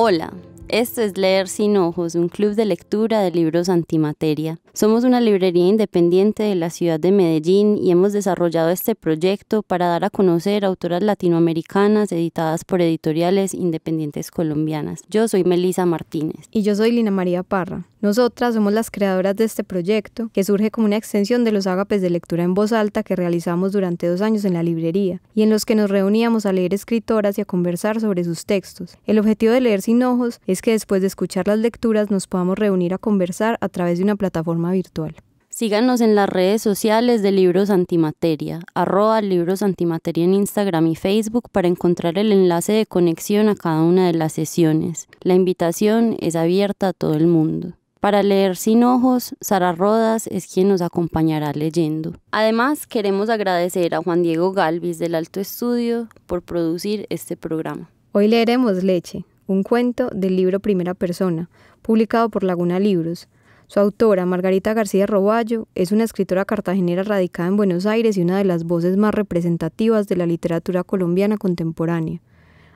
Hola. Esto es Leer Sin Ojos, un club de lectura de libros antimateria. Somos una librería independiente de la ciudad de Medellín y hemos desarrollado este proyecto para dar a conocer autoras latinoamericanas editadas por editoriales independientes colombianas. Yo soy Melisa Martínez. Y yo soy Lina María Parra. Nosotras somos las creadoras de este proyecto, que surge como una extensión de los ágapes de lectura en voz alta que realizamos durante dos años en la librería, y en los que nos reuníamos a leer escritoras y a conversar sobre sus textos. El objetivo de Leer Sin Ojos es que después de escuchar las lecturas nos podamos reunir a conversar a través de una plataforma virtual. Síganos en las redes sociales de Libros Antimateria, arroba Libros Antimateria en Instagram y Facebook para encontrar el enlace de conexión a cada una de las sesiones. La invitación es abierta a todo el mundo. Para leer sin ojos, Sara Rodas es quien nos acompañará leyendo. Además, queremos agradecer a Juan Diego Galvis del Alto Estudio por producir este programa. Hoy leeremos Leche, un cuento del libro Primera Persona, publicado por Laguna Libros. Su autora, Margarita García Roballo, es una escritora cartagenera radicada en Buenos Aires y una de las voces más representativas de la literatura colombiana contemporánea.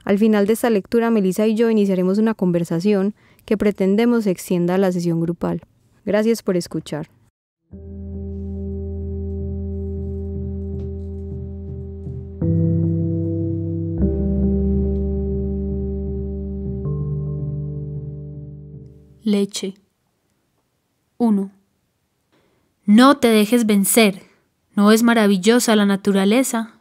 Al final de esta lectura, Melissa y yo iniciaremos una conversación que pretendemos extienda a la sesión grupal. Gracias por escuchar. leche. 1. No te dejes vencer. ¿No es maravillosa la naturaleza?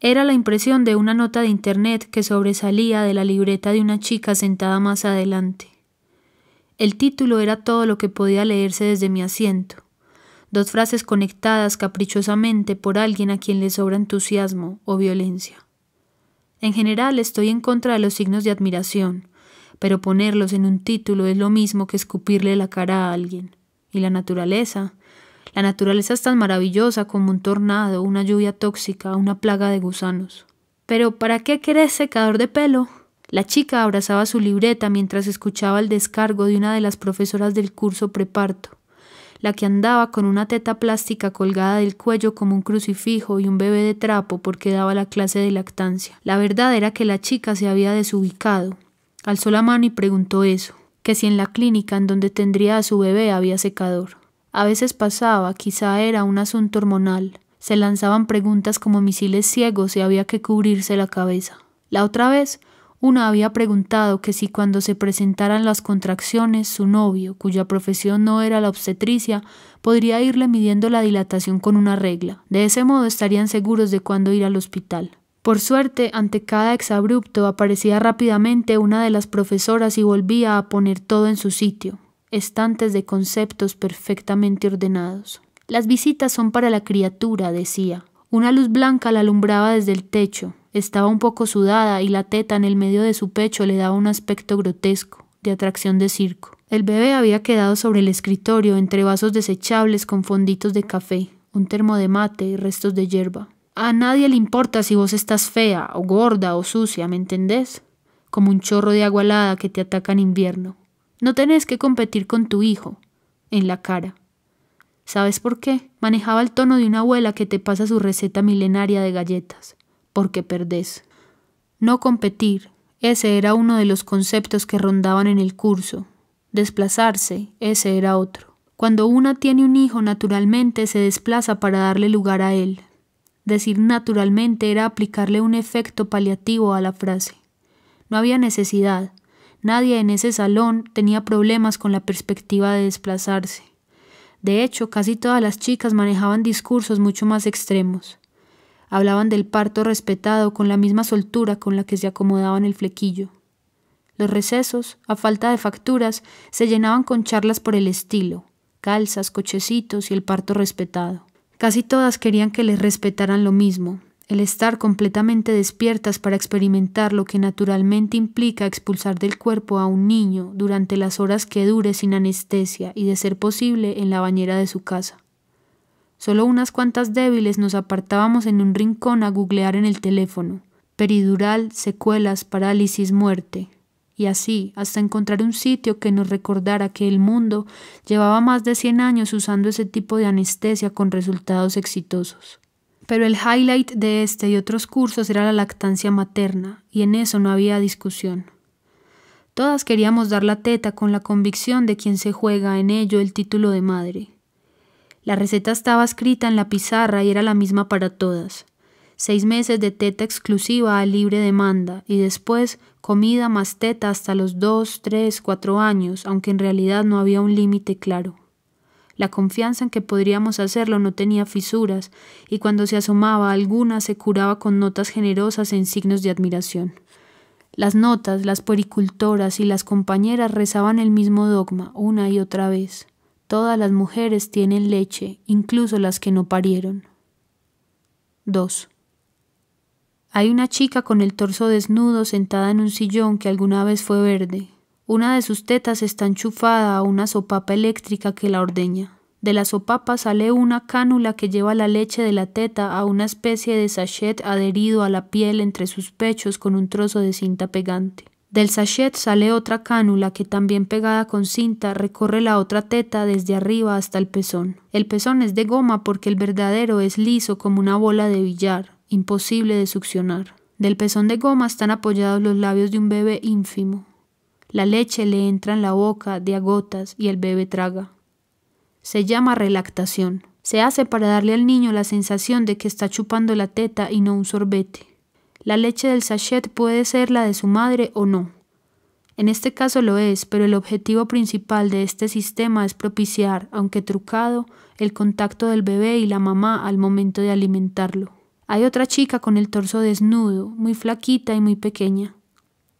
Era la impresión de una nota de internet que sobresalía de la libreta de una chica sentada más adelante. El título era todo lo que podía leerse desde mi asiento. Dos frases conectadas caprichosamente por alguien a quien le sobra entusiasmo o violencia. En general estoy en contra de los signos de admiración, pero ponerlos en un título es lo mismo que escupirle la cara a alguien. ¿Y la naturaleza? La naturaleza es tan maravillosa como un tornado, una lluvia tóxica, una plaga de gusanos. Pero ¿para qué querés secador de pelo? La chica abrazaba su libreta mientras escuchaba el descargo de una de las profesoras del curso preparto, la que andaba con una teta plástica colgada del cuello como un crucifijo y un bebé de trapo porque daba la clase de lactancia. La verdad era que la chica se había desubicado, Alzó la mano y preguntó eso, que si en la clínica en donde tendría a su bebé había secador. A veces pasaba, quizá era un asunto hormonal. Se lanzaban preguntas como misiles ciegos y había que cubrirse la cabeza. La otra vez, una había preguntado que si cuando se presentaran las contracciones, su novio, cuya profesión no era la obstetricia, podría irle midiendo la dilatación con una regla. De ese modo estarían seguros de cuándo ir al hospital. Por suerte, ante cada exabrupto aparecía rápidamente una de las profesoras y volvía a poner todo en su sitio, estantes de conceptos perfectamente ordenados. Las visitas son para la criatura, decía. Una luz blanca la alumbraba desde el techo, estaba un poco sudada y la teta en el medio de su pecho le daba un aspecto grotesco, de atracción de circo. El bebé había quedado sobre el escritorio entre vasos desechables con fonditos de café, un termo de mate y restos de hierba. A nadie le importa si vos estás fea o gorda o sucia, ¿me entendés? Como un chorro de agua alada que te ataca en invierno. No tenés que competir con tu hijo. En la cara. ¿Sabes por qué? Manejaba el tono de una abuela que te pasa su receta milenaria de galletas. Porque perdés. No competir. Ese era uno de los conceptos que rondaban en el curso. Desplazarse, ese era otro. Cuando una tiene un hijo, naturalmente se desplaza para darle lugar a él, Decir naturalmente era aplicarle un efecto paliativo a la frase. No había necesidad. Nadie en ese salón tenía problemas con la perspectiva de desplazarse. De hecho, casi todas las chicas manejaban discursos mucho más extremos. Hablaban del parto respetado con la misma soltura con la que se acomodaban el flequillo. Los recesos, a falta de facturas, se llenaban con charlas por el estilo, calzas, cochecitos y el parto respetado. Casi todas querían que les respetaran lo mismo, el estar completamente despiertas para experimentar lo que naturalmente implica expulsar del cuerpo a un niño durante las horas que dure sin anestesia y de ser posible en la bañera de su casa. Solo unas cuantas débiles nos apartábamos en un rincón a googlear en el teléfono. Peridural, secuelas, parálisis, muerte y así hasta encontrar un sitio que nos recordara que el mundo llevaba más de 100 años usando ese tipo de anestesia con resultados exitosos. Pero el highlight de este y otros cursos era la lactancia materna, y en eso no había discusión. Todas queríamos dar la teta con la convicción de quien se juega en ello el título de madre. La receta estaba escrita en la pizarra y era la misma para todas seis meses de teta exclusiva a libre demanda y después comida más teta hasta los dos, tres, cuatro años, aunque en realidad no había un límite claro. La confianza en que podríamos hacerlo no tenía fisuras, y cuando se asomaba alguna se curaba con notas generosas en signos de admiración. Las notas, las puericultoras y las compañeras rezaban el mismo dogma una y otra vez. Todas las mujeres tienen leche, incluso las que no parieron. 2. Hay una chica con el torso desnudo sentada en un sillón que alguna vez fue verde. Una de sus tetas está enchufada a una sopapa eléctrica que la ordeña. De la sopapa sale una cánula que lleva la leche de la teta a una especie de sachet adherido a la piel entre sus pechos con un trozo de cinta pegante. Del sachet sale otra cánula que también pegada con cinta recorre la otra teta desde arriba hasta el pezón. El pezón es de goma porque el verdadero es liso como una bola de billar imposible de succionar. Del pezón de goma están apoyados los labios de un bebé ínfimo. La leche le entra en la boca de agotas gotas y el bebé traga. Se llama relactación. Se hace para darle al niño la sensación de que está chupando la teta y no un sorbete. La leche del sachet puede ser la de su madre o no. En este caso lo es, pero el objetivo principal de este sistema es propiciar, aunque trucado, el contacto del bebé y la mamá al momento de alimentarlo. Hay otra chica con el torso desnudo, muy flaquita y muy pequeña.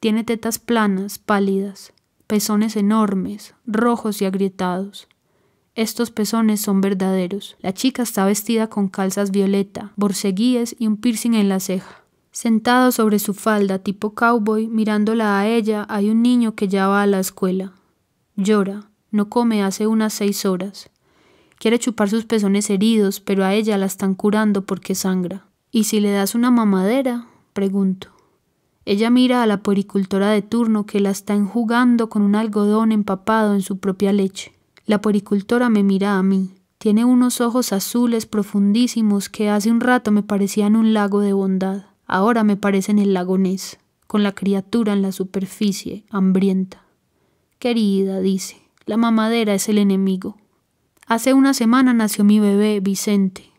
Tiene tetas planas, pálidas, pezones enormes, rojos y agrietados. Estos pezones son verdaderos. La chica está vestida con calzas violeta, borceguíes y un piercing en la ceja. Sentado sobre su falda tipo cowboy, mirándola a ella, hay un niño que ya va a la escuela. Llora, no come hace unas seis horas. Quiere chupar sus pezones heridos, pero a ella la están curando porque sangra. ¿Y si le das una mamadera? pregunto. Ella mira a la puericultora de turno que la está enjugando con un algodón empapado en su propia leche. La poricultora me mira a mí. Tiene unos ojos azules profundísimos que hace un rato me parecían un lago de bondad. Ahora me parecen el lagonés con la criatura en la superficie, hambrienta. Querida, dice, la mamadera es el enemigo. Hace una semana nació mi bebé, Vicente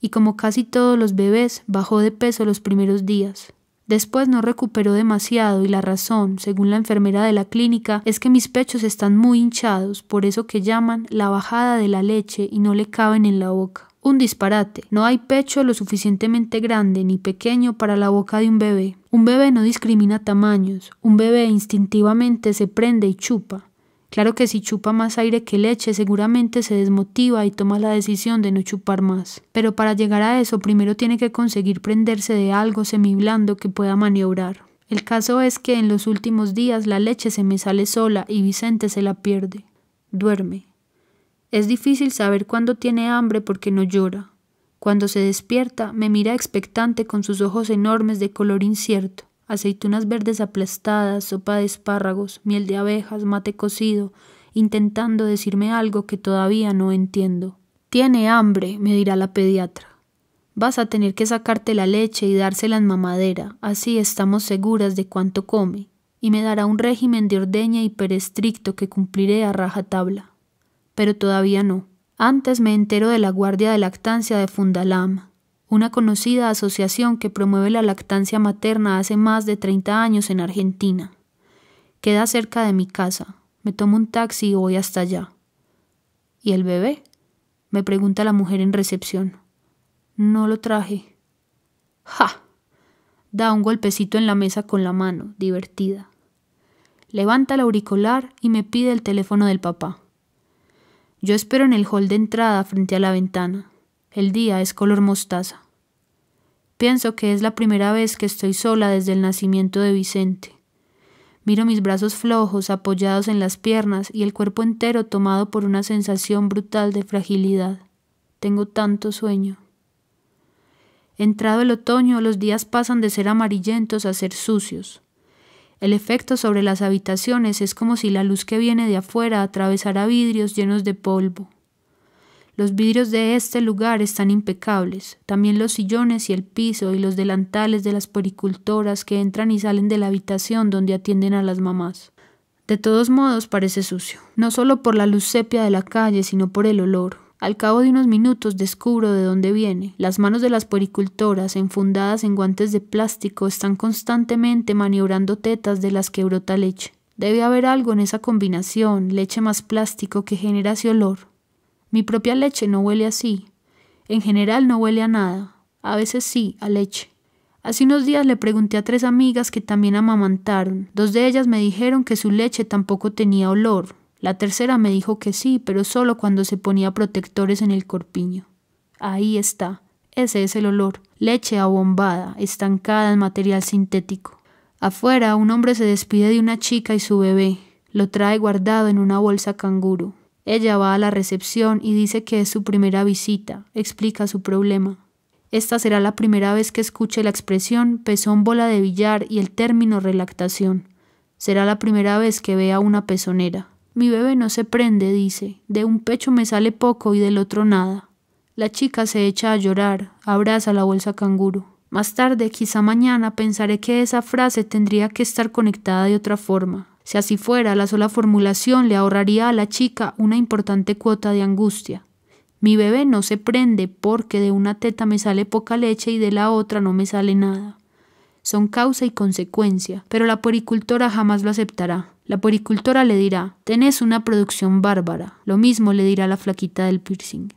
y como casi todos los bebés bajó de peso los primeros días. Después no recuperó demasiado y la razón, según la enfermera de la clínica, es que mis pechos están muy hinchados, por eso que llaman la bajada de la leche y no le caben en la boca. Un disparate. No hay pecho lo suficientemente grande ni pequeño para la boca de un bebé. Un bebé no discrimina tamaños. Un bebé instintivamente se prende y chupa. Claro que si chupa más aire que leche, seguramente se desmotiva y toma la decisión de no chupar más. Pero para llegar a eso, primero tiene que conseguir prenderse de algo semiblando que pueda maniobrar. El caso es que en los últimos días la leche se me sale sola y Vicente se la pierde. Duerme. Es difícil saber cuándo tiene hambre porque no llora. Cuando se despierta, me mira expectante con sus ojos enormes de color incierto aceitunas verdes aplastadas, sopa de espárragos, miel de abejas, mate cocido, intentando decirme algo que todavía no entiendo. Tiene hambre, me dirá la pediatra. Vas a tener que sacarte la leche y dársela en mamadera, así estamos seguras de cuánto come, y me dará un régimen de ordeña hiperestricto que cumpliré a rajatabla. Pero todavía no. Antes me entero de la guardia de lactancia de Fundalam, una conocida asociación que promueve la lactancia materna hace más de 30 años en Argentina. Queda cerca de mi casa. Me tomo un taxi y voy hasta allá. ¿Y el bebé? me pregunta la mujer en recepción. No lo traje. ¡Ja! Da un golpecito en la mesa con la mano, divertida. Levanta el auricular y me pide el teléfono del papá. Yo espero en el hall de entrada frente a la ventana. El día es color mostaza. Pienso que es la primera vez que estoy sola desde el nacimiento de Vicente. Miro mis brazos flojos apoyados en las piernas y el cuerpo entero tomado por una sensación brutal de fragilidad. Tengo tanto sueño. Entrado el otoño, los días pasan de ser amarillentos a ser sucios. El efecto sobre las habitaciones es como si la luz que viene de afuera atravesara vidrios llenos de polvo. Los vidrios de este lugar están impecables, también los sillones y el piso y los delantales de las poricultoras que entran y salen de la habitación donde atienden a las mamás. De todos modos parece sucio, no solo por la luz sepia de la calle, sino por el olor. Al cabo de unos minutos descubro de dónde viene. Las manos de las poricultoras, enfundadas en guantes de plástico, están constantemente maniobrando tetas de las que brota leche. Debe haber algo en esa combinación, leche más plástico, que genera ese olor. Mi propia leche no huele así. En general no huele a nada. A veces sí, a leche. Hace unos días le pregunté a tres amigas que también amamantaron. Dos de ellas me dijeron que su leche tampoco tenía olor. La tercera me dijo que sí, pero solo cuando se ponía protectores en el corpiño. Ahí está. Ese es el olor. Leche abombada, estancada en material sintético. Afuera, un hombre se despide de una chica y su bebé. Lo trae guardado en una bolsa canguro. Ella va a la recepción y dice que es su primera visita, explica su problema. Esta será la primera vez que escuche la expresión pezón bola de billar y el término relactación. Será la primera vez que vea una pezonera. Mi bebé no se prende, dice, de un pecho me sale poco y del otro nada. La chica se echa a llorar, abraza la bolsa canguro. Más tarde, quizá mañana, pensaré que esa frase tendría que estar conectada de otra forma, si así fuera, la sola formulación le ahorraría a la chica una importante cuota de angustia. Mi bebé no se prende porque de una teta me sale poca leche y de la otra no me sale nada. Son causa y consecuencia, pero la puericultora jamás lo aceptará. La puericultora le dirá, tenés una producción bárbara. Lo mismo le dirá la flaquita del piercing.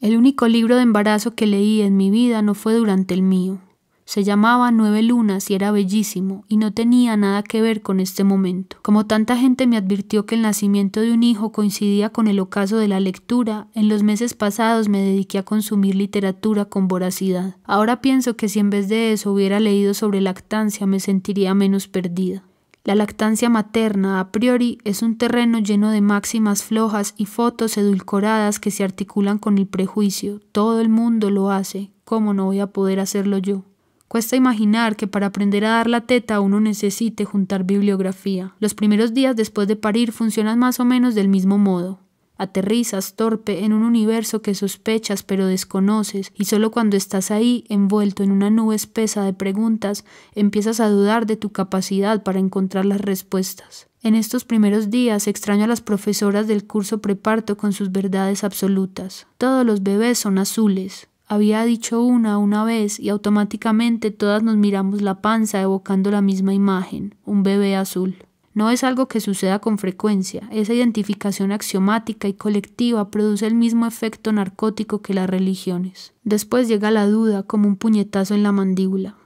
El único libro de embarazo que leí en mi vida no fue durante el mío. Se llamaba Nueve Lunas y era bellísimo, y no tenía nada que ver con este momento. Como tanta gente me advirtió que el nacimiento de un hijo coincidía con el ocaso de la lectura, en los meses pasados me dediqué a consumir literatura con voracidad. Ahora pienso que si en vez de eso hubiera leído sobre lactancia me sentiría menos perdida. La lactancia materna, a priori, es un terreno lleno de máximas flojas y fotos edulcoradas que se articulan con el prejuicio. Todo el mundo lo hace. ¿Cómo no voy a poder hacerlo yo? Cuesta imaginar que para aprender a dar la teta uno necesite juntar bibliografía. Los primeros días después de parir funcionan más o menos del mismo modo. Aterrizas torpe en un universo que sospechas pero desconoces, y solo cuando estás ahí, envuelto en una nube espesa de preguntas, empiezas a dudar de tu capacidad para encontrar las respuestas. En estos primeros días extraño a las profesoras del curso preparto con sus verdades absolutas. Todos los bebés son azules. Había dicho una una vez y automáticamente todas nos miramos la panza evocando la misma imagen, un bebé azul. No es algo que suceda con frecuencia, esa identificación axiomática y colectiva produce el mismo efecto narcótico que las religiones. Después llega la duda como un puñetazo en la mandíbula.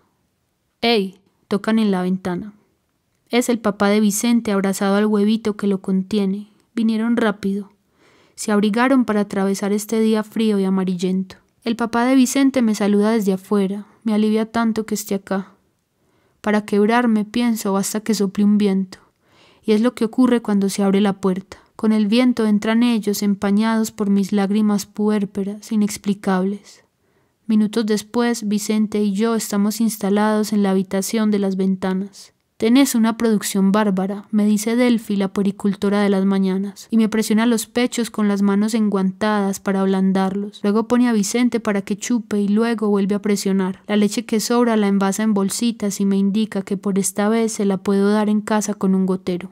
¡Ey! tocan en la ventana. Es el papá de Vicente abrazado al huevito que lo contiene. Vinieron rápido. Se abrigaron para atravesar este día frío y amarillento. El papá de Vicente me saluda desde afuera, me alivia tanto que esté acá. Para quebrarme, pienso, basta que sople un viento. Y es lo que ocurre cuando se abre la puerta. Con el viento entran ellos, empañados por mis lágrimas puérperas, inexplicables. Minutos después, Vicente y yo estamos instalados en la habitación de las ventanas. Tenés una producción bárbara, me dice Delphi, la puericultora de las mañanas, y me presiona los pechos con las manos enguantadas para ablandarlos. Luego pone a Vicente para que chupe y luego vuelve a presionar. La leche que sobra la envasa en bolsitas y me indica que por esta vez se la puedo dar en casa con un gotero.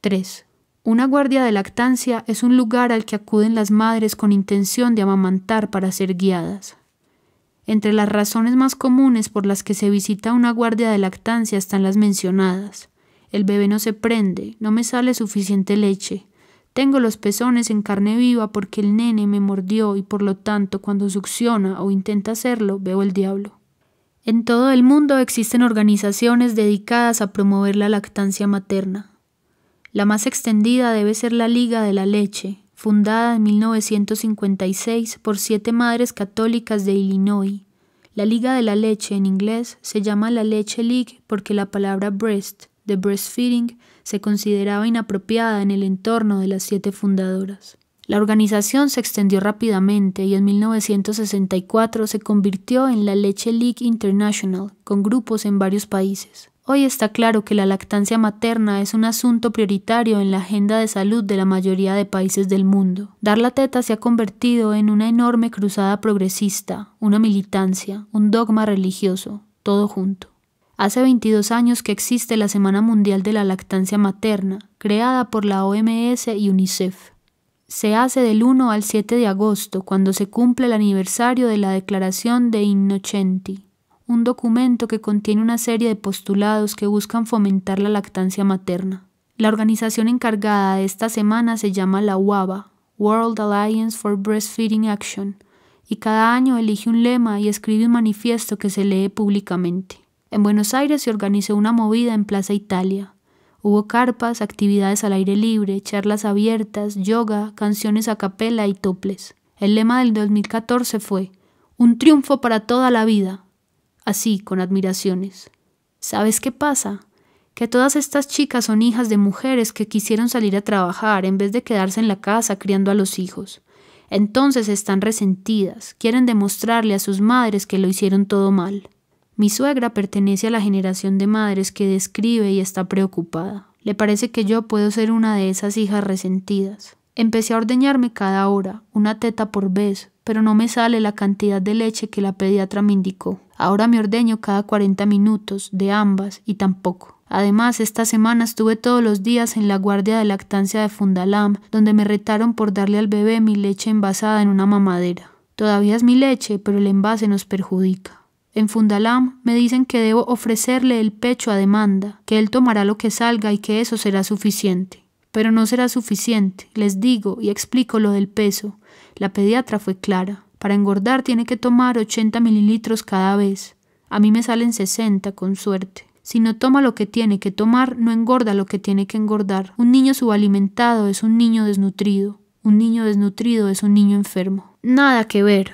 3. Una guardia de lactancia es un lugar al que acuden las madres con intención de amamantar para ser guiadas. Entre las razones más comunes por las que se visita una guardia de lactancia están las mencionadas. El bebé no se prende, no me sale suficiente leche. Tengo los pezones en carne viva porque el nene me mordió y por lo tanto cuando succiona o intenta hacerlo veo el diablo. En todo el mundo existen organizaciones dedicadas a promover la lactancia materna. La más extendida debe ser la Liga de la Leche, fundada en 1956 por siete madres católicas de Illinois. La Liga de la Leche en inglés se llama la Leche League porque la palabra breast, de breastfeeding, se consideraba inapropiada en el entorno de las siete fundadoras. La organización se extendió rápidamente y en 1964 se convirtió en la Leche League International, con grupos en varios países. Hoy está claro que la lactancia materna es un asunto prioritario en la agenda de salud de la mayoría de países del mundo. Dar la teta se ha convertido en una enorme cruzada progresista, una militancia, un dogma religioso, todo junto. Hace 22 años que existe la Semana Mundial de la Lactancia Materna, creada por la OMS y UNICEF. Se hace del 1 al 7 de agosto, cuando se cumple el aniversario de la Declaración de Innocenti, un documento que contiene una serie de postulados que buscan fomentar la lactancia materna. La organización encargada de esta semana se llama la UABA, World Alliance for Breastfeeding Action, y cada año elige un lema y escribe un manifiesto que se lee públicamente. En Buenos Aires se organizó una movida en Plaza Italia. Hubo carpas, actividades al aire libre, charlas abiertas, yoga, canciones a capela y toples. El lema del 2014 fue Un triunfo para toda la vida, así con admiraciones. ¿Sabes qué pasa? Que todas estas chicas son hijas de mujeres que quisieron salir a trabajar en vez de quedarse en la casa criando a los hijos. Entonces están resentidas, quieren demostrarle a sus madres que lo hicieron todo mal. Mi suegra pertenece a la generación de madres que describe y está preocupada. Le parece que yo puedo ser una de esas hijas resentidas. Empecé a ordeñarme cada hora, una teta por vez, pero no me sale la cantidad de leche que la pediatra me indicó. Ahora me ordeño cada 40 minutos de ambas y tampoco. Además, esta semana estuve todos los días en la guardia de lactancia de Fundalam, donde me retaron por darle al bebé mi leche envasada en una mamadera. Todavía es mi leche, pero el envase nos perjudica. En Fundalam me dicen que debo ofrecerle el pecho a demanda, que él tomará lo que salga y que eso será suficiente. Pero no será suficiente, les digo y explico lo del peso. La pediatra fue clara. Para engordar tiene que tomar 80 mililitros cada vez. A mí me salen 60 con suerte. Si no toma lo que tiene que tomar, no engorda lo que tiene que engordar. Un niño subalimentado es un niño desnutrido. Un niño desnutrido es un niño enfermo. Nada que ver.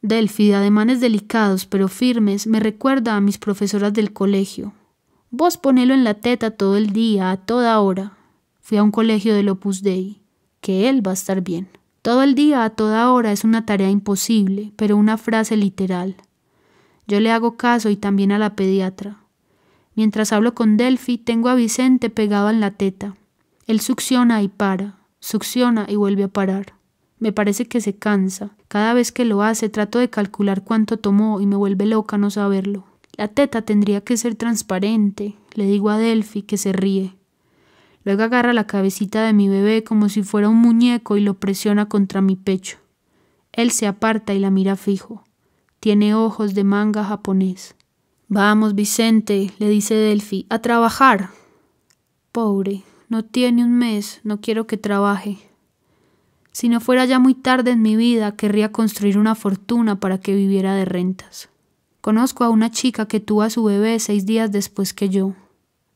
Delphi, de ademanes delicados pero firmes, me recuerda a mis profesoras del colegio. Vos ponelo en la teta todo el día, a toda hora. Fui a un colegio del Opus Dei. Que él va a estar bien. Todo el día, a toda hora, es una tarea imposible, pero una frase literal. Yo le hago caso y también a la pediatra. Mientras hablo con Delphi, tengo a Vicente pegado en la teta. Él succiona y para, succiona y vuelve a parar. Me parece que se cansa. Cada vez que lo hace trato de calcular cuánto tomó y me vuelve loca no saberlo. La teta tendría que ser transparente. Le digo a Delphi que se ríe. Luego agarra la cabecita de mi bebé como si fuera un muñeco y lo presiona contra mi pecho. Él se aparta y la mira fijo. Tiene ojos de manga japonés. Vamos, Vicente, le dice Delphi, a trabajar. Pobre, no tiene un mes, no quiero que trabaje. Si no fuera ya muy tarde en mi vida, querría construir una fortuna para que viviera de rentas. Conozco a una chica que tuvo a su bebé seis días después que yo.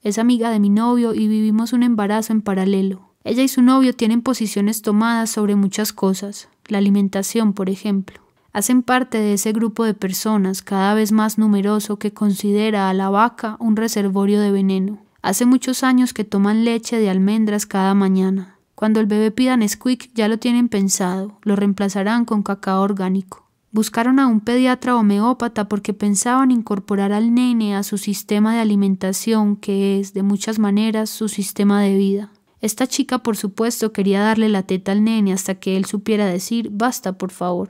Es amiga de mi novio y vivimos un embarazo en paralelo. Ella y su novio tienen posiciones tomadas sobre muchas cosas, la alimentación, por ejemplo. Hacen parte de ese grupo de personas cada vez más numeroso que considera a la vaca un reservorio de veneno. Hace muchos años que toman leche de almendras cada mañana. Cuando el bebé pida Nesquik ya lo tienen pensado, lo reemplazarán con cacao orgánico. Buscaron a un pediatra homeópata porque pensaban incorporar al nene a su sistema de alimentación, que es, de muchas maneras, su sistema de vida. Esta chica, por supuesto, quería darle la teta al nene hasta que él supiera decir basta, por favor.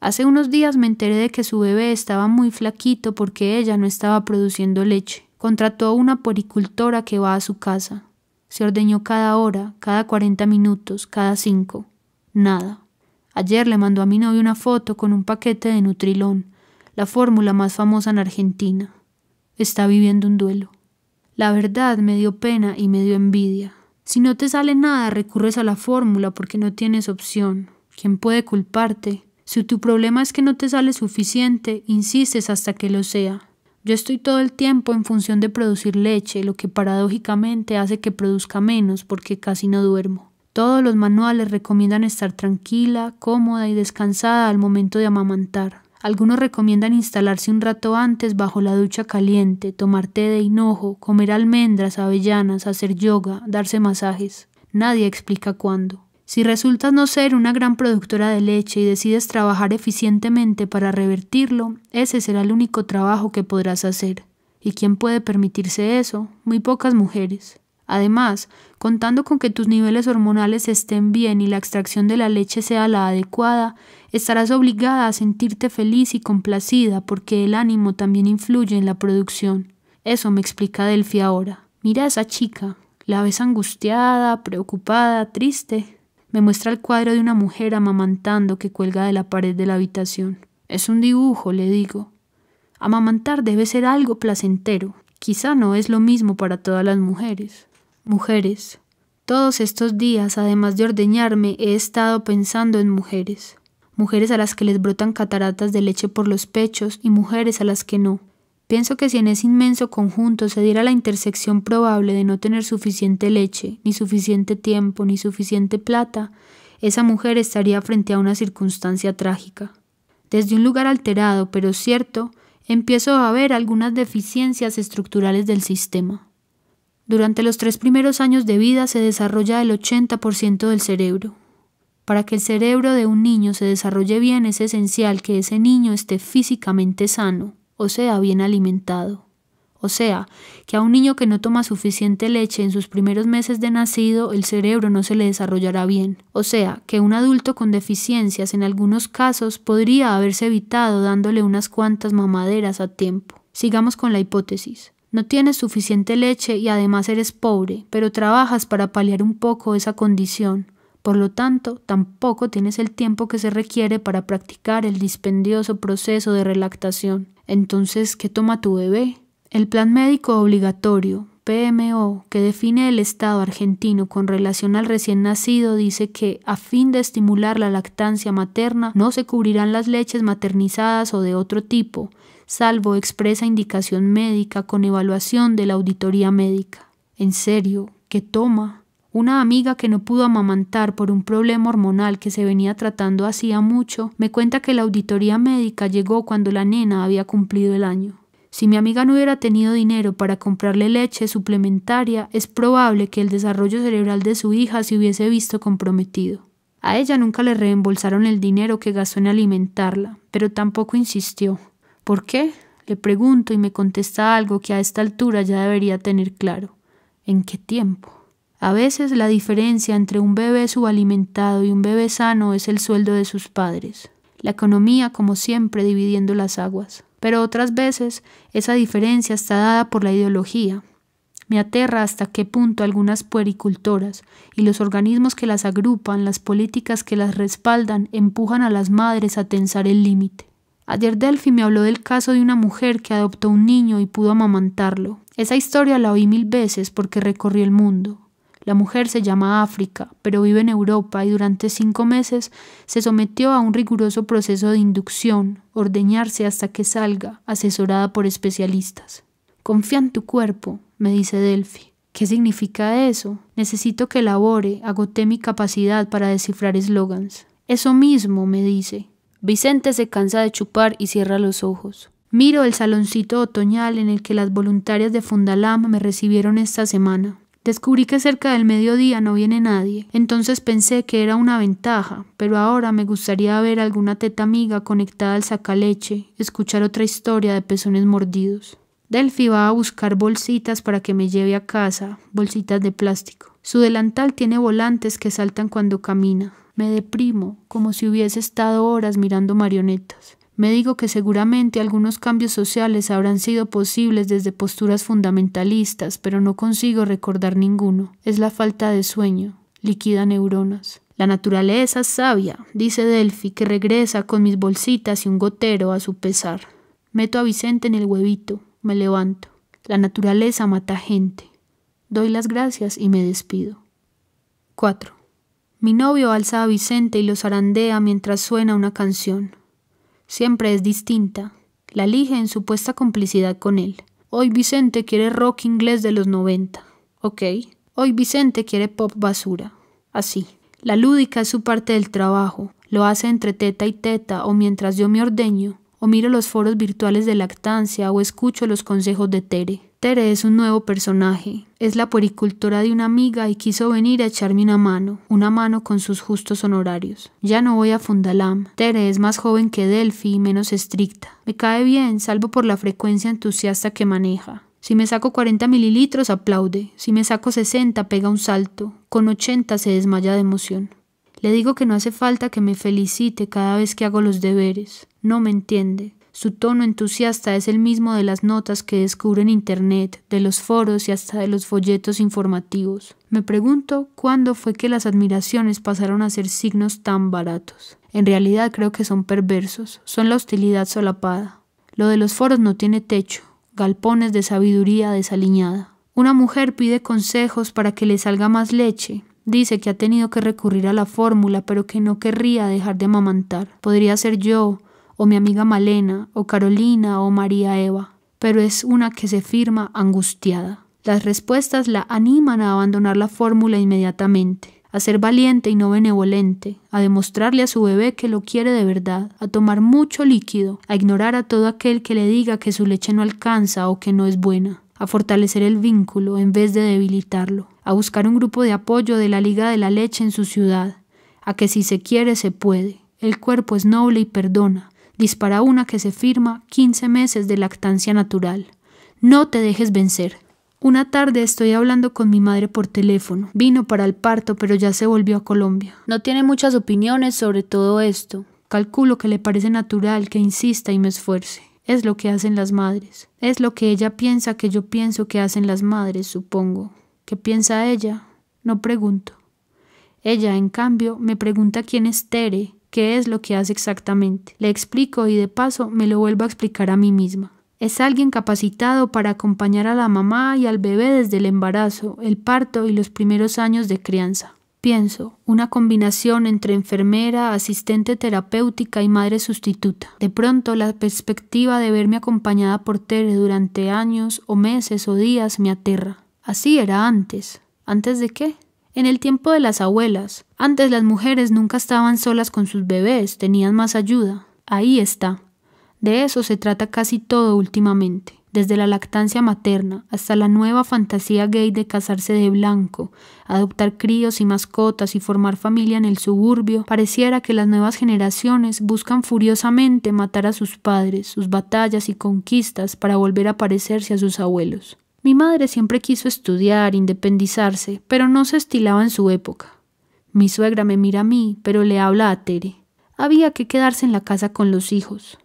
Hace unos días me enteré de que su bebé estaba muy flaquito porque ella no estaba produciendo leche. Contrató a una poricultora que va a su casa. Se ordeñó cada hora, cada 40 minutos, cada cinco. Nada. Ayer le mandó a mi novio una foto con un paquete de Nutrilón, la fórmula más famosa en Argentina. Está viviendo un duelo. La verdad me dio pena y me dio envidia. Si no te sale nada, recurres a la fórmula porque no tienes opción. ¿Quién puede culparte? Si tu problema es que no te sale suficiente, insistes hasta que lo sea. Yo estoy todo el tiempo en función de producir leche, lo que paradójicamente hace que produzca menos porque casi no duermo. Todos los manuales recomiendan estar tranquila, cómoda y descansada al momento de amamantar. Algunos recomiendan instalarse un rato antes bajo la ducha caliente, tomar té de hinojo, comer almendras, avellanas, hacer yoga, darse masajes. Nadie explica cuándo. Si resultas no ser una gran productora de leche y decides trabajar eficientemente para revertirlo, ese será el único trabajo que podrás hacer. ¿Y quién puede permitirse eso? Muy pocas mujeres. Además, contando con que tus niveles hormonales estén bien y la extracción de la leche sea la adecuada, estarás obligada a sentirte feliz y complacida porque el ánimo también influye en la producción. Eso me explica Delphi ahora. Mira a esa chica, la ves angustiada, preocupada, triste. Me muestra el cuadro de una mujer amamantando que cuelga de la pared de la habitación. Es un dibujo, le digo. Amamantar debe ser algo placentero. Quizá no es lo mismo para todas las mujeres mujeres. Todos estos días, además de ordeñarme, he estado pensando en mujeres. Mujeres a las que les brotan cataratas de leche por los pechos y mujeres a las que no. Pienso que si en ese inmenso conjunto se diera la intersección probable de no tener suficiente leche, ni suficiente tiempo, ni suficiente plata, esa mujer estaría frente a una circunstancia trágica. Desde un lugar alterado, pero cierto, empiezo a ver algunas deficiencias estructurales del sistema. Durante los tres primeros años de vida se desarrolla el 80% del cerebro. Para que el cerebro de un niño se desarrolle bien es esencial que ese niño esté físicamente sano, o sea, bien alimentado. O sea, que a un niño que no toma suficiente leche en sus primeros meses de nacido, el cerebro no se le desarrollará bien. O sea, que un adulto con deficiencias en algunos casos podría haberse evitado dándole unas cuantas mamaderas a tiempo. Sigamos con la hipótesis. No tienes suficiente leche y además eres pobre, pero trabajas para paliar un poco esa condición. Por lo tanto, tampoco tienes el tiempo que se requiere para practicar el dispendioso proceso de relactación. Entonces, ¿qué toma tu bebé? El Plan Médico Obligatorio, PMO, que define el Estado argentino con relación al recién nacido, dice que, a fin de estimular la lactancia materna, no se cubrirán las leches maternizadas o de otro tipo, salvo expresa indicación médica con evaluación de la auditoría médica. En serio, ¿qué toma? Una amiga que no pudo amamantar por un problema hormonal que se venía tratando hacía mucho, me cuenta que la auditoría médica llegó cuando la nena había cumplido el año. Si mi amiga no hubiera tenido dinero para comprarle leche suplementaria, es probable que el desarrollo cerebral de su hija se hubiese visto comprometido. A ella nunca le reembolsaron el dinero que gastó en alimentarla, pero tampoco insistió. ¿Por qué? Le pregunto y me contesta algo que a esta altura ya debería tener claro. ¿En qué tiempo? A veces la diferencia entre un bebé subalimentado y un bebé sano es el sueldo de sus padres. La economía, como siempre, dividiendo las aguas. Pero otras veces esa diferencia está dada por la ideología. Me aterra hasta qué punto algunas puericultoras y los organismos que las agrupan, las políticas que las respaldan, empujan a las madres a tensar el límite. Ayer Delphi me habló del caso de una mujer que adoptó un niño y pudo amamantarlo. Esa historia la oí mil veces porque recorrí el mundo. La mujer se llama África, pero vive en Europa y durante cinco meses se sometió a un riguroso proceso de inducción, ordeñarse hasta que salga, asesorada por especialistas. Confía en tu cuerpo, me dice Delphi. ¿Qué significa eso? Necesito que elabore, agoté mi capacidad para descifrar eslogans. Eso mismo, me dice, Vicente se cansa de chupar y cierra los ojos. Miro el saloncito otoñal en el que las voluntarias de Fundalam me recibieron esta semana. Descubrí que cerca del mediodía no viene nadie, entonces pensé que era una ventaja, pero ahora me gustaría ver alguna teta amiga conectada al sacaleche, escuchar otra historia de pezones mordidos. Delphi va a buscar bolsitas para que me lleve a casa, bolsitas de plástico. Su delantal tiene volantes que saltan cuando camina. Me deprimo, como si hubiese estado horas mirando marionetas. Me digo que seguramente algunos cambios sociales habrán sido posibles desde posturas fundamentalistas, pero no consigo recordar ninguno. Es la falta de sueño, liquida neuronas. La naturaleza es sabia, dice Delphi, que regresa con mis bolsitas y un gotero a su pesar. Meto a Vicente en el huevito, me levanto. La naturaleza mata gente. Doy las gracias y me despido. 4. Mi novio alza a Vicente y lo zarandea mientras suena una canción. Siempre es distinta. La elige en supuesta complicidad con él. Hoy Vicente quiere rock inglés de los 90. Ok. Hoy Vicente quiere pop basura. Así. La lúdica es su parte del trabajo. Lo hace entre teta y teta o mientras yo me ordeño, o miro los foros virtuales de lactancia o escucho los consejos de Tere. Tere es un nuevo personaje. Es la puericultora de una amiga y quiso venir a echarme una mano, una mano con sus justos honorarios. Ya no voy a Fundalam. Tere es más joven que Delphi y menos estricta. Me cae bien, salvo por la frecuencia entusiasta que maneja. Si me saco 40 mililitros, aplaude. Si me saco 60, pega un salto. Con 80 se desmaya de emoción. Le digo que no hace falta que me felicite cada vez que hago los deberes. No me entiende. Su tono entusiasta es el mismo de las notas que descubren Internet, de los foros y hasta de los folletos informativos. Me pregunto cuándo fue que las admiraciones pasaron a ser signos tan baratos. En realidad creo que son perversos, son la hostilidad solapada. Lo de los foros no tiene techo, galpones de sabiduría desaliñada. Una mujer pide consejos para que le salga más leche, Dice que ha tenido que recurrir a la fórmula, pero que no querría dejar de amamantar. Podría ser yo, o mi amiga Malena, o Carolina, o María Eva, pero es una que se firma angustiada. Las respuestas la animan a abandonar la fórmula inmediatamente, a ser valiente y no benevolente, a demostrarle a su bebé que lo quiere de verdad, a tomar mucho líquido, a ignorar a todo aquel que le diga que su leche no alcanza o que no es buena, a fortalecer el vínculo en vez de debilitarlo, a buscar un grupo de apoyo de la Liga de la Leche en su ciudad, a que si se quiere se puede, el cuerpo es noble y perdona, dispara una que se firma 15 meses de lactancia natural. No te dejes vencer. Una tarde estoy hablando con mi madre por teléfono. Vino para el parto, pero ya se volvió a Colombia. No tiene muchas opiniones sobre todo esto. Calculo que le parece natural que insista y me esfuerce. Es lo que hacen las madres. Es lo que ella piensa que yo pienso que hacen las madres, supongo. ¿Qué piensa ella? No pregunto. Ella, en cambio, me pregunta quién es Tere, qué es lo que hace exactamente. Le explico y de paso me lo vuelvo a explicar a mí misma. Es alguien capacitado para acompañar a la mamá y al bebé desde el embarazo, el parto y los primeros años de crianza. Pienso, una combinación entre enfermera, asistente terapéutica y madre sustituta. De pronto, la perspectiva de verme acompañada por Tere durante años o meses o días me aterra. Así era antes. ¿Antes de qué? En el tiempo de las abuelas, antes las mujeres nunca estaban solas con sus bebés, tenían más ayuda. Ahí está. De eso se trata casi todo últimamente, desde la lactancia materna hasta la nueva fantasía gay de casarse de blanco, adoptar críos y mascotas y formar familia en el suburbio, pareciera que las nuevas generaciones buscan furiosamente matar a sus padres, sus batallas y conquistas para volver a parecerse a sus abuelos. Mi madre siempre quiso estudiar, independizarse, pero no se estilaba en su época. Mi suegra me mira a mí, pero le habla a Tere. Había que quedarse en la casa con los hijos.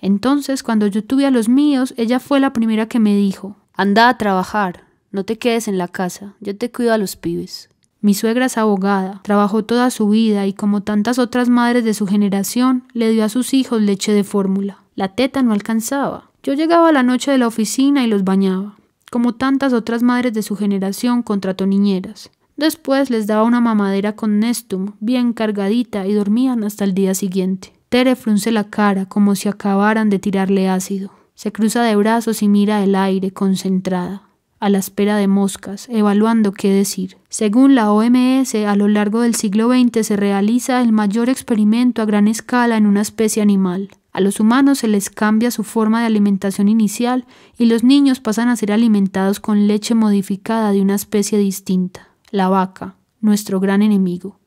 Entonces, cuando yo tuve a los míos, ella fue la primera que me dijo, anda a trabajar, no te quedes en la casa, yo te cuido a los pibes. Mi suegra es abogada, trabajó toda su vida y como tantas otras madres de su generación, le dio a sus hijos leche de fórmula. La teta no alcanzaba. Yo llegaba a la noche de la oficina y los bañaba como tantas otras madres de su generación, contrató niñeras. Después les daba una mamadera con Nestum, bien cargadita, y dormían hasta el día siguiente. Tere frunce la cara como si acabaran de tirarle ácido. Se cruza de brazos y mira el aire, concentrada a la espera de moscas, evaluando qué decir. Según la OMS, a lo largo del siglo XX se realiza el mayor experimento a gran escala en una especie animal. A los humanos se les cambia su forma de alimentación inicial y los niños pasan a ser alimentados con leche modificada de una especie distinta, la vaca, nuestro gran enemigo.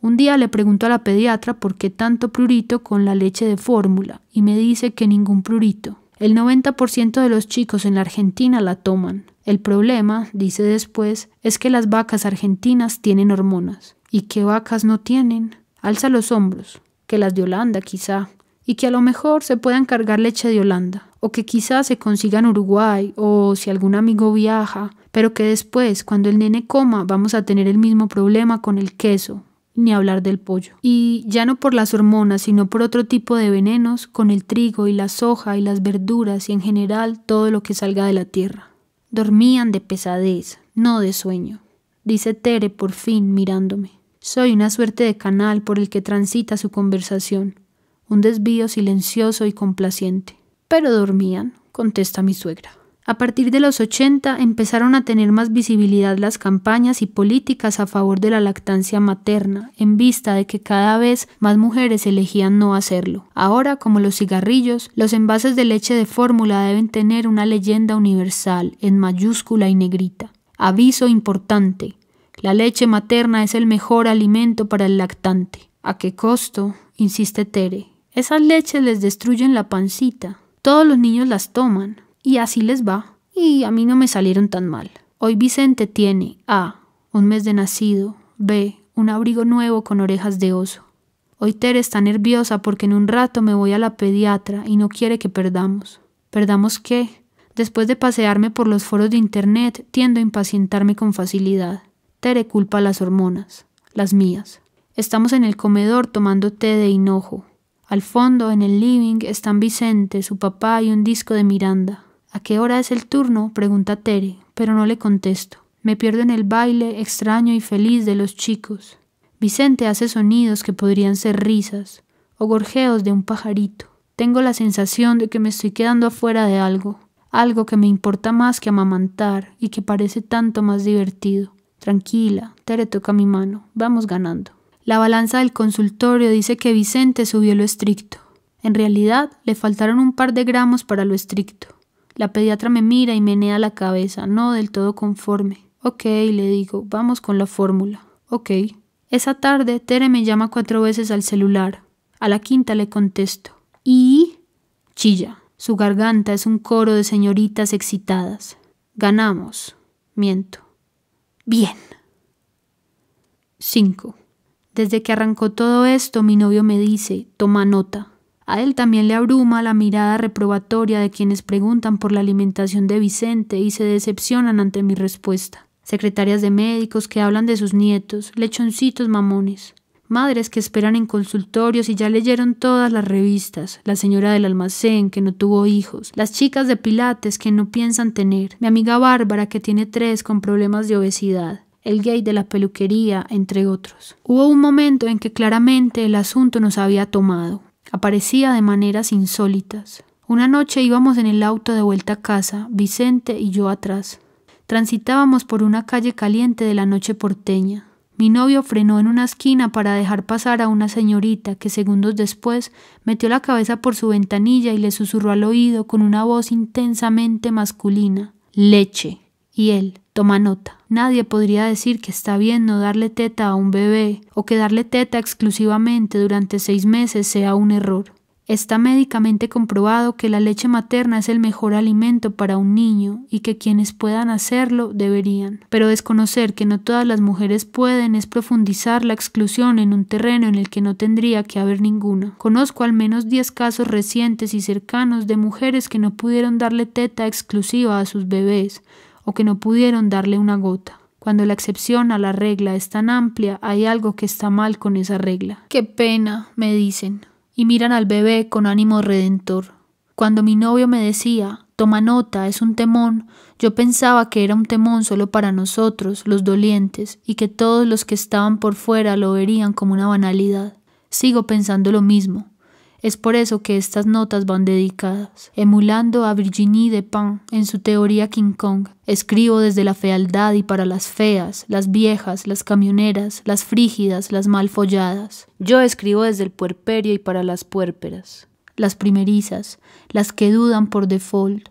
Un día le pregunto a la pediatra por qué tanto prurito con la leche de fórmula y me dice que ningún prurito. El 90% de los chicos en la Argentina la toman. El problema, dice después, es que las vacas argentinas tienen hormonas. ¿Y qué vacas no tienen? Alza los hombros, que las de Holanda quizá, y que a lo mejor se puedan cargar leche de Holanda, o que quizás se consiga en Uruguay, o si algún amigo viaja, pero que después, cuando el nene coma, vamos a tener el mismo problema con el queso, ni hablar del pollo. Y ya no por las hormonas, sino por otro tipo de venenos, con el trigo y la soja y las verduras y en general todo lo que salga de la tierra. Dormían de pesadez, no de sueño, dice Tere por fin mirándome. Soy una suerte de canal por el que transita su conversación un desvío silencioso y complaciente. Pero dormían, contesta mi suegra. A partir de los 80 empezaron a tener más visibilidad las campañas y políticas a favor de la lactancia materna, en vista de que cada vez más mujeres elegían no hacerlo. Ahora, como los cigarrillos, los envases de leche de fórmula deben tener una leyenda universal, en mayúscula y negrita. Aviso importante. La leche materna es el mejor alimento para el lactante. ¿A qué costo? insiste Tere, esas leches les destruyen la pancita. Todos los niños las toman. Y así les va. Y a mí no me salieron tan mal. Hoy Vicente tiene A. Un mes de nacido. B. Un abrigo nuevo con orejas de oso. Hoy Tere está nerviosa porque en un rato me voy a la pediatra y no quiere que perdamos. ¿Perdamos qué? Después de pasearme por los foros de internet, tiendo a impacientarme con facilidad. Tere culpa a las hormonas, las mías. Estamos en el comedor tomando té de hinojo. Al fondo, en el living, están Vicente, su papá y un disco de Miranda. ¿A qué hora es el turno? pregunta Tere, pero no le contesto. Me pierdo en el baile extraño y feliz de los chicos. Vicente hace sonidos que podrían ser risas o gorjeos de un pajarito. Tengo la sensación de que me estoy quedando afuera de algo, algo que me importa más que amamantar y que parece tanto más divertido. Tranquila, Tere toca mi mano, vamos ganando. La balanza del consultorio dice que Vicente subió lo estricto. En realidad, le faltaron un par de gramos para lo estricto. La pediatra me mira y menea la cabeza, no del todo conforme. Ok, le digo, vamos con la fórmula. Ok. Esa tarde, Tere me llama cuatro veces al celular. A la quinta le contesto. Y... chilla. Su garganta es un coro de señoritas excitadas. Ganamos. Miento. Bien. 5. Desde que arrancó todo esto, mi novio me dice, toma nota. A él también le abruma la mirada reprobatoria de quienes preguntan por la alimentación de Vicente y se decepcionan ante mi respuesta. Secretarias de médicos que hablan de sus nietos, lechoncitos mamones. Madres que esperan en consultorios y ya leyeron todas las revistas, la señora del almacén que no tuvo hijos, las chicas de pilates que no piensan tener, mi amiga Bárbara que tiene tres con problemas de obesidad, el gay de la peluquería, entre otros. Hubo un momento en que claramente el asunto nos había tomado. Aparecía de maneras insólitas. Una noche íbamos en el auto de vuelta a casa, Vicente y yo atrás. Transitábamos por una calle caliente de la noche porteña. Mi novio frenó en una esquina para dejar pasar a una señorita que segundos después metió la cabeza por su ventanilla y le susurró al oído con una voz intensamente masculina. Leche. Y él, toma nota. Nadie podría decir que está bien no darle teta a un bebé o que darle teta exclusivamente durante seis meses sea un error. Está médicamente comprobado que la leche materna es el mejor alimento para un niño y que quienes puedan hacerlo deberían. Pero desconocer que no todas las mujeres pueden es profundizar la exclusión en un terreno en el que no tendría que haber ninguna. Conozco al menos 10 casos recientes y cercanos de mujeres que no pudieron darle teta exclusiva a sus bebés o que no pudieron darle una gota. Cuando la excepción a la regla es tan amplia, hay algo que está mal con esa regla. Qué pena, me dicen, y miran al bebé con ánimo redentor. Cuando mi novio me decía, toma nota, es un temón, yo pensaba que era un temón solo para nosotros, los dolientes, y que todos los que estaban por fuera lo verían como una banalidad. Sigo pensando lo mismo, es por eso que estas notas van dedicadas, emulando a Virginie de Pin, en su teoría King Kong. Escribo desde la fealdad y para las feas, las viejas, las camioneras, las frígidas, las mal folladas. Yo escribo desde el puerperio y para las puérperas, las primerizas, las que dudan por default,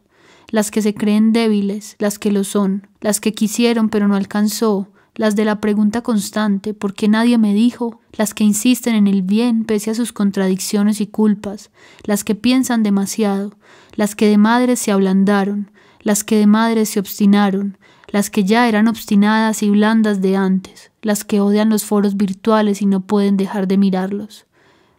las que se creen débiles, las que lo son, las que quisieron pero no alcanzó, las de la pregunta constante, porque nadie me dijo? Las que insisten en el bien pese a sus contradicciones y culpas, las que piensan demasiado, las que de madres se ablandaron, las que de madres se obstinaron, las que ya eran obstinadas y blandas de antes, las que odian los foros virtuales y no pueden dejar de mirarlos.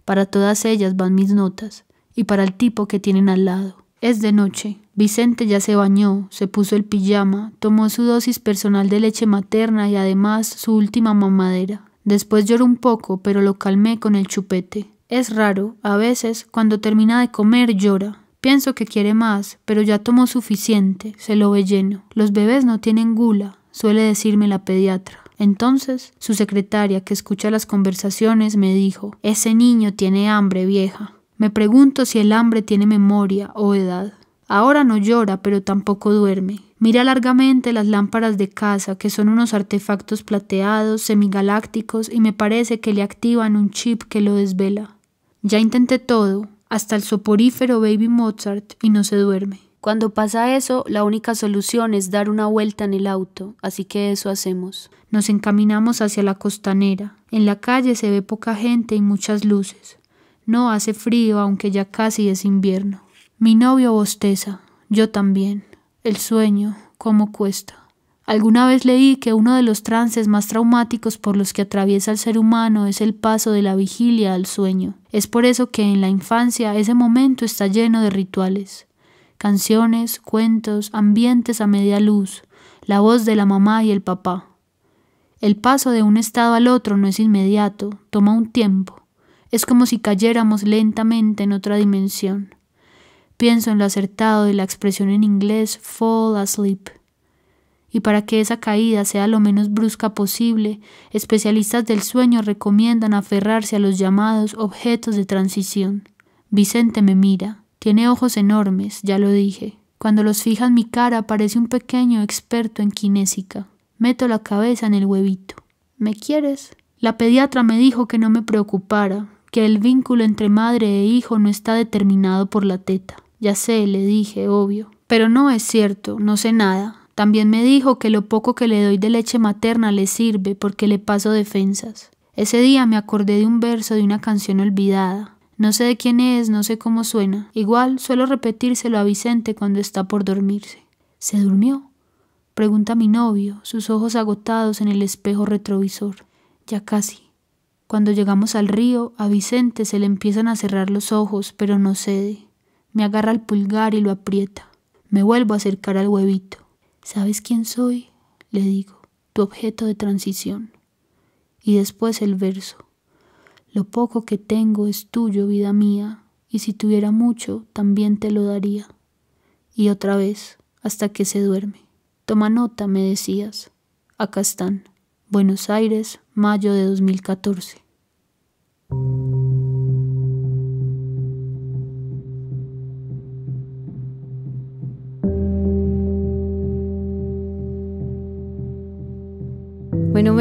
Para todas ellas van mis notas, y para el tipo que tienen al lado. Es de noche, Vicente ya se bañó, se puso el pijama, tomó su dosis personal de leche materna y además su última mamadera. Después lloró un poco, pero lo calmé con el chupete. Es raro, a veces, cuando termina de comer llora. Pienso que quiere más, pero ya tomó suficiente, se lo ve lleno. Los bebés no tienen gula, suele decirme la pediatra. Entonces, su secretaria, que escucha las conversaciones, me dijo, Ese niño tiene hambre, vieja. Me pregunto si el hambre tiene memoria o edad. Ahora no llora, pero tampoco duerme. Mira largamente las lámparas de casa, que son unos artefactos plateados, semigalácticos, y me parece que le activan un chip que lo desvela. Ya intenté todo, hasta el soporífero Baby Mozart, y no se duerme. Cuando pasa eso, la única solución es dar una vuelta en el auto, así que eso hacemos. Nos encaminamos hacia la costanera. En la calle se ve poca gente y muchas luces. No hace frío, aunque ya casi es invierno. Mi novio bosteza, yo también. El sueño, cómo cuesta. Alguna vez leí que uno de los trances más traumáticos por los que atraviesa el ser humano es el paso de la vigilia al sueño. Es por eso que en la infancia ese momento está lleno de rituales, canciones, cuentos, ambientes a media luz, la voz de la mamá y el papá. El paso de un estado al otro no es inmediato, toma un tiempo. Es como si cayéramos lentamente en otra dimensión. Pienso en lo acertado de la expresión en inglés fall asleep. Y para que esa caída sea lo menos brusca posible, especialistas del sueño recomiendan aferrarse a los llamados objetos de transición. Vicente me mira. Tiene ojos enormes, ya lo dije. Cuando los fija en mi cara parece un pequeño experto en kinésica. Meto la cabeza en el huevito. ¿Me quieres? La pediatra me dijo que no me preocupara, que el vínculo entre madre e hijo no está determinado por la teta. Ya sé, le dije, obvio. Pero no es cierto, no sé nada. También me dijo que lo poco que le doy de leche materna le sirve porque le paso defensas. Ese día me acordé de un verso de una canción olvidada. No sé de quién es, no sé cómo suena. Igual suelo repetírselo a Vicente cuando está por dormirse. ¿Se durmió? Pregunta mi novio, sus ojos agotados en el espejo retrovisor. Ya casi. Cuando llegamos al río, a Vicente se le empiezan a cerrar los ojos, pero no cede. Me agarra el pulgar y lo aprieta. Me vuelvo a acercar al huevito. ¿Sabes quién soy? Le digo, tu objeto de transición. Y después el verso. Lo poco que tengo es tuyo, vida mía, y si tuviera mucho, también te lo daría. Y otra vez, hasta que se duerme. Toma nota, me decías. Acá están. Buenos Aires, mayo de 2014.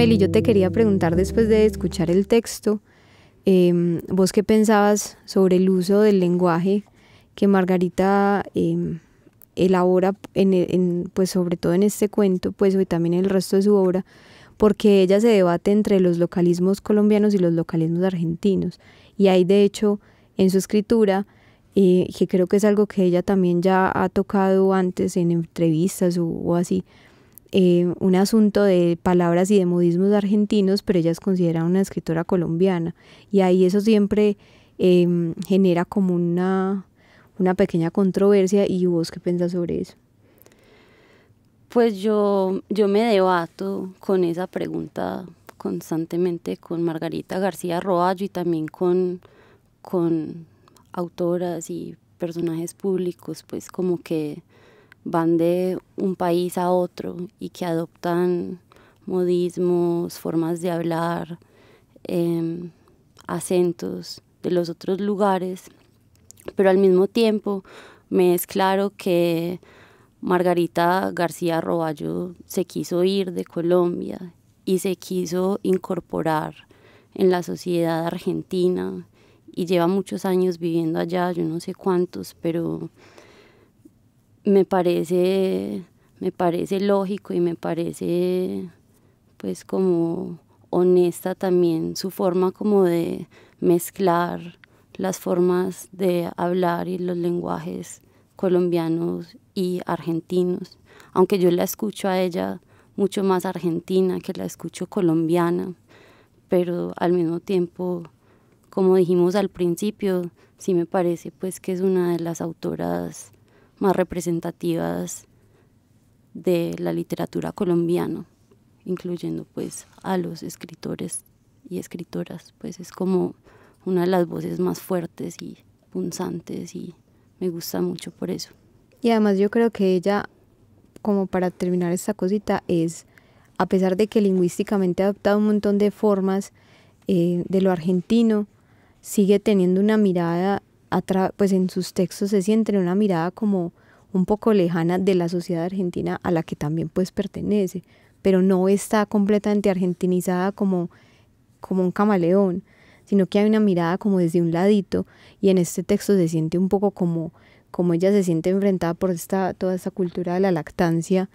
y yo te quería preguntar después de escuchar el texto, em, vos qué pensabas sobre el uso del lenguaje que Margarita em, elabora, e, pues sobre todo en este cuento, pues y también en el resto de su obra, porque ella se debate entre los localismos colombianos y los localismos argentinos. Y hay de hecho en su escritura, eh, que creo que es algo que ella también ya ha tocado antes en entrevistas o así, eh, un asunto de palabras y de modismos argentinos, pero ella es considerada una escritora colombiana. Y ahí eso siempre em, genera como una, una pequeña controversia. ¿Y vos qué pensás sobre eso? Pues yo, yo me debato con esa pregunta constantemente con Margarita García Roallo y también con, con autoras y personajes públicos, pues como que van de un país a otro y que adoptan modismos, formas de hablar, em, acentos de los otros lugares, pero al mismo tiempo me es claro que Margarita García Roballo se quiso ir de Colombia y se quiso incorporar en la sociedad argentina y lleva muchos años viviendo allá, yo no sé cuántos, pero me parece, me parece lógico y me parece pues como honesta también su forma como de mezclar las formas de hablar y los lenguajes colombianos y argentinos, aunque yo la escucho a ella mucho más argentina que la escucho colombiana, pero al mismo tiempo, como dijimos al principio, sí me parece pues que es una de las autoras más representativas de la literatura colombiana, incluyendo pues a los escritores y escritoras, pues es como una de las voces más fuertes y punzantes y me gusta mucho por eso. Y además yo creo que ella, como para terminar esta cosita, es, a pesar de que lingüísticamente ha adoptado un montón de formas eh, de lo argentino, sigue teniendo una mirada pues en sus textos se siente una mirada como un poco lejana de la sociedad argentina a la que también pues pertenece, pero no está completamente argentinizada como, como un camaleón, sino que hay una mirada como desde un ladito y en este texto se siente un poco como, como ella se siente enfrentada por esta, toda esta cultura de la lactancia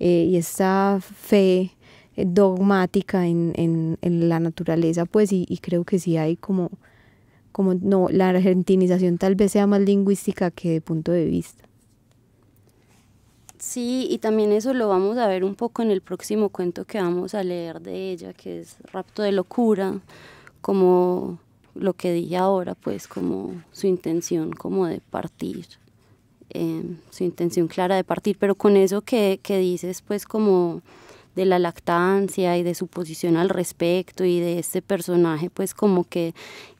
eh, y esta fe eh, dogmática en, la naturaleza, pues y, y creo que sí hay como como no, la argentinización tal vez sea más lingüística que de punto de vista. Sí, y también eso lo vamos a ver un poco en el próximo cuento que vamos a leer de ella, que es Rapto de Locura, como lo que dije ahora, pues como su intención como de partir, em, su intención clara de partir, pero con eso que, que dices, pues como de la lactancia y de su posición al respecto y de este personaje, pues como que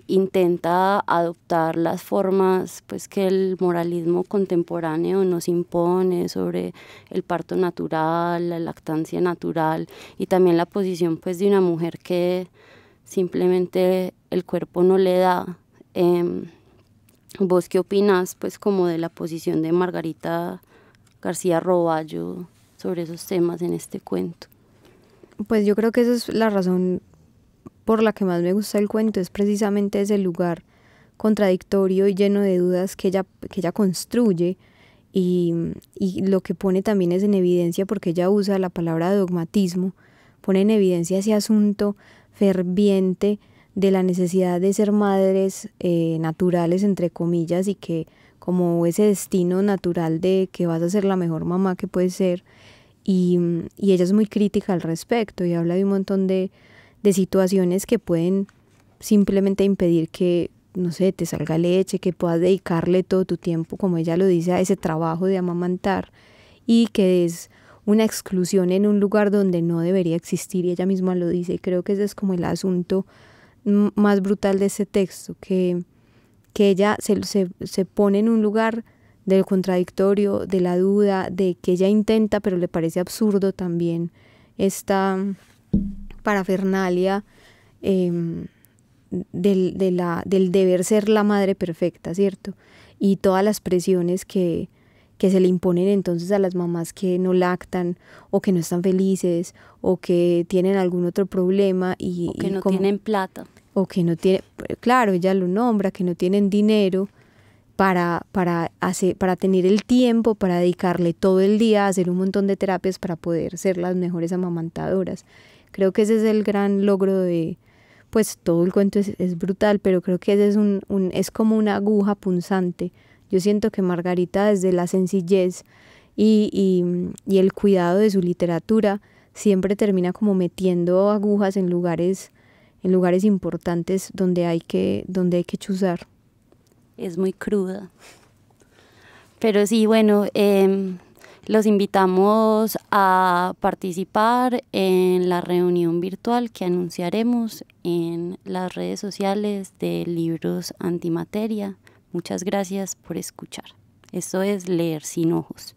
intenta adoptar las formas pues, que el moralismo contemporáneo nos impone sobre el parto natural, la lactancia natural y también la posición pues, de una mujer que simplemente el cuerpo no le da. Em, ¿Vos qué opinas pues, como de la posición de Margarita García Roballo sobre esos temas en este cuento? Pues yo creo que esa es la razón por la que más me gusta el cuento es precisamente ese lugar contradictorio y lleno de dudas que ella, que ella construye y, y lo que pone también es en evidencia, porque ella usa la palabra dogmatismo, pone en evidencia ese asunto ferviente de la necesidad de ser madres eh, naturales, entre comillas, y que como ese destino natural de que vas a ser la mejor mamá que puedes ser. Y, y ella es muy crítica al respecto y habla de un montón de, de situaciones que pueden simplemente impedir que, no sé, te salga leche, que puedas dedicarle todo tu tiempo, como ella lo dice, a ese trabajo de amamantar y que es una exclusión en un lugar donde no debería existir y ella misma lo dice. Creo que ese es como el asunto más brutal de ese texto, que, que ella se, se pone en un lugar del contradictorio, de la duda, de que ella intenta, pero le parece absurdo también esta parafernalia eh, del, de la, del deber ser la madre perfecta, ¿cierto? Y todas las presiones que, que se le imponen entonces a las mamás que no lactan o que no están felices o que tienen algún otro problema y que no tienen plata o que no tiene claro ella lo nombra que no tienen dinero para para hacer para tener el tiempo para dedicarle todo el día a hacer un montón de terapias para poder ser las mejores amamantadoras Creo que ese es el gran logro de, pues todo el cuento es, brutal, pero creo que ese es, un, es como una aguja punzante. Yo siento que Margarita desde la sencillez y, el cuidado de su literatura siempre termina como metiendo agujas en lugares, en lugares importantes donde hay que, donde hay que chuzar. Es muy cruda. Pero sí, bueno, em, los invitamos a participar en la reunión virtual que anunciaremos en las redes sociales de Libros Antimateria. Muchas gracias por escuchar. Esto es Leer sin Ojos.